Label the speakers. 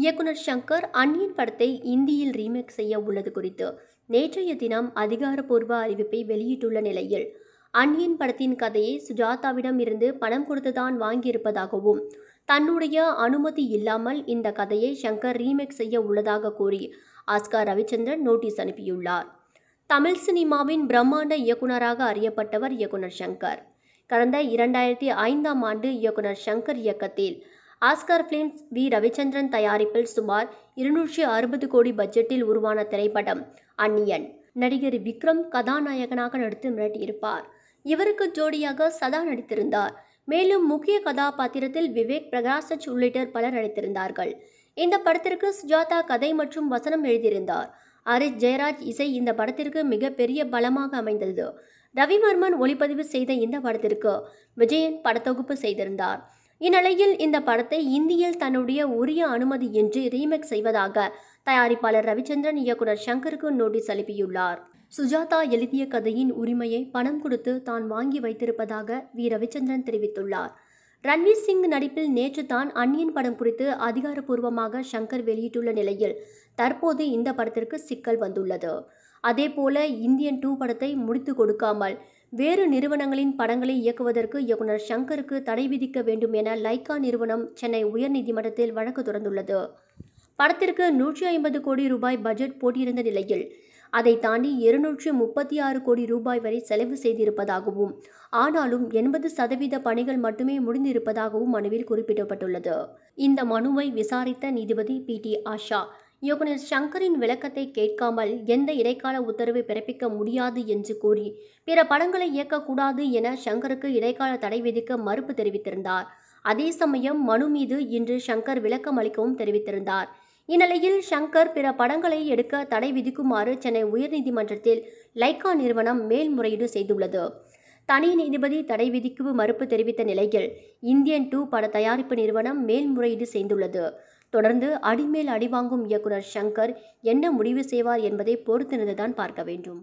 Speaker 1: இயக்குனர் ஷங்கர் அந்நியன் படத்தை இந்தியில் ரீமேக் செய்ய உள்ளது குறித்து நேற்றைய தினம் அதிகாரப்பூர்வ அறிவிப்பை வெளியிட்டுள்ள நிலையில் அந்நியன் படத்தின் கதையை சுஜாதாவிடம் இருந்து பணம் கொடுத்துதான் வாங்கியிருப்பதாகவும் தன்னுடைய அனுமதி இல்லாமல் இந்த கதையை ஷங்கர் ரீமேக் செய்ய உள்ளதாக கூறி ஆஸ்கார் ரவிச்சந்திரன் நோட்டீஸ் அனுப்பியுள்ளார் தமிழ் சினிமாவின் பிரம்மாண்ட இயக்குனராக அறியப்பட்டவர் இயக்குனர் ஷங்கர் கடந்த இரண்டாயிரத்தி ஐந்தாம் ஆண்டு இயக்குனர் ஷங்கர் இயக்கத்தில் ஆஸ்கார் ஃபிலிம்ஸ் வி ரவிச்சந்திரன் தயாரிப்பில் சுமார் இருநூற்றி அறுபது கோடி பட்ஜெட்டில் உருவான திரைப்படம் அன்னியன் நடிகர் விக்ரம் கதாநாயகனாக நடித்து மிரட்டியிருப்பார் இவருக்கு ஜோடியாக சதா நடித்திருந்தார் மேலும் முக்கிய கதாபாத்திரத்தில் விவேக் பிரகாஷ் உள்ளிட்டோர் பலர் நடித்திருந்தார்கள் இந்த படத்திற்கு சுஜாதா கதை மற்றும் வசனம் எழுதியிருந்தார் ஹரிஷ் ஜெயராஜ் இசை இந்த படத்திற்கு மிகப்பெரிய பலமாக அமைந்தது ரவிவர்மன் ஒளிப்பதிவு செய்த இந்த படத்திற்கு விஜயன் படத்தொகுப்பு செய்திருந்தார் இந்நிலையில் இந்த படத்தை இந்தியில் தன்னுடைய உரிய அனுமதி என்று ரீமேக் செய்வதாக தயாரிப்பாளர் ரவிச்சந்திரன் இயக்குனர் சங்கருக்கு நோட்டீஸ் அனுப்பியுள்ளார் சுஜாதா எழுதிய கதையின் உரிமையை பணம் கொடுத்து தான் வாங்கி வைத்திருப்பதாக வி ரவிச்சந்திரன் தெரிவித்துள்ளார் ரன்வீர் சிங் நடிப்பில் நேற்று தான் அந்நியன் படம் குறித்து அதிகாரப்பூர்வமாக ஷங்கர் வெளியிட்டுள்ள நிலையில் தற்போது இந்த படத்திற்கு சிக்கல் வந்துள்ளது அதேபோல இந்தியன் டூ படத்தை முடித்து கொடுக்காமல் வேறு நிறுவனங்களின் படங்களை இயக்குவதற்கு இயக்குநர் ஷங்கருக்கு தடை விதிக்க வேண்டும் என லைகா நிறுவனம் சென்னை உயர்நீதிமன்றத்தில் வழக்கு தொடர்ந்துள்ளது படத்திற்கு நூற்றி ஐம்பது கோடி ரூபாய் பட்ஜெட் போட்டியிருந்த நிலையில் அதை தாண்டி இருநூற்று முப்பத்தி ஆறு கோடி ரூபாய் வரை செலவு செய்திருப்பதாகவும் ஆனாலும் எண்பது சதவீத பணிகள் மட்டுமே முடிந்திருப்பதாகவும் மனுவில் குறிப்பிடப்பட்டுள்ளது இந்த மனுவை விசாரித்த நீதிபதி பி டி ஆஷா இயக்குனர் சங்கரின் விளக்கத்தை கேட்காமல் எந்த இடைக்கால உத்தரவை பிறப்பிக்க முடியாது என்று கூறி பிற படங்களை இயக்கக்கூடாது என சங்கருக்கு இடைக்கால தடை விதிக்க மறுப்பு தெரிவித்திருந்தார் அதே சமயம் மனு மீது இன்று சங்கர் விளக்கம் அளிக்கவும் தெரிவித்திருந்தார் இந்நிலையில் ஷங்கர் பிற படங்களை எடுக்க தடை விதிக்குமாறு சென்னை உயர்நீதிமன்றத்தில் லைகா நிறுவனம் மேல்முறையீடு செய்துள்ளது தனி நீதிபதி தடை விதிக்கு மறுப்பு தெரிவித்த நிலையில் இந்தியன் டூ பட தயாரிப்பு நிறுவனம் மேல்முறையீடு செய்துள்ளது தொடர்ந்து அடிமேல் அடிவாங்கும் இயக்குனர் ஷங்கர் என்ன முடிவு செய்வார் என்பதை பொறுத்திருந்துதான் பார்க்க வேண்டும்